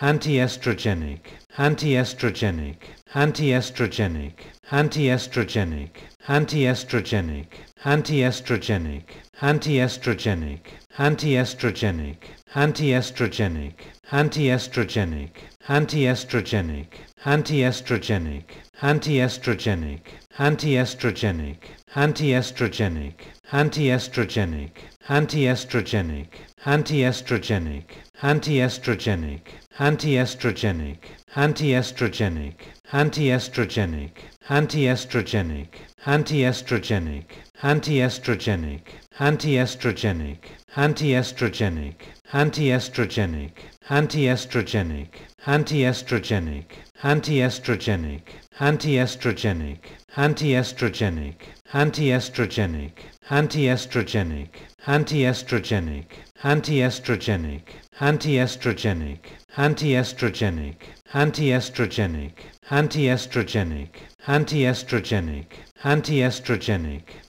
antiestrogenic antiestrogenic antiestrogenic antiestrogenic antiestrogenic antiestrogenic antiestrogenic antiestrogenic antiestrogenic antiestrogenic antiestrogenic antiestrogenic antiestrogenic antiestrogenic antiestrogenic antiestrogenic antiestrogenic antiestrogenic, antiestrogenic, antiestrogenic, antiestrogenic, antiestrogenic, antiestrogenic, antiestrogenic, antiestrogenic, antiestrogenic, antiestrogenic, antiestrogenic, antiestrogenic, antiestrogenic, antiestrogenic, antiestrogenic, antiestrogenic, antiestrogenic, antiestrogenic, antiestrogenic, antiestrogenic, antiestrogenic, antiestrogenic, antiestrogenic, antiestrogenic, antiestrogenic, antiestrogenic,